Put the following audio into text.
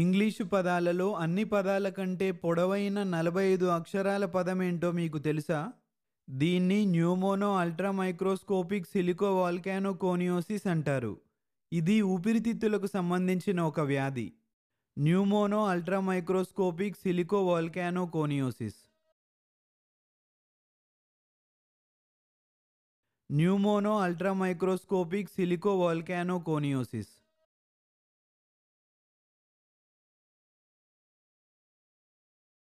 English పదాలలో అన్ని పదాల కంటే పొడవైన నలభై ఐదు అక్షరాల పదం ఏంటో మీకు తెలుసా దీన్ని న్యూమోనో అల్ట్రా మైక్రోస్కోపిక్ సిలికో వాల్కానో కోనియోసిస్ అంటారు ఇది ఊపిరితిత్తులకు సంబంధించిన ఒక వ్యాధి pneumonoultramicroscopicsilicovolcanoconiosis వాల్కానో కోనియోసిస్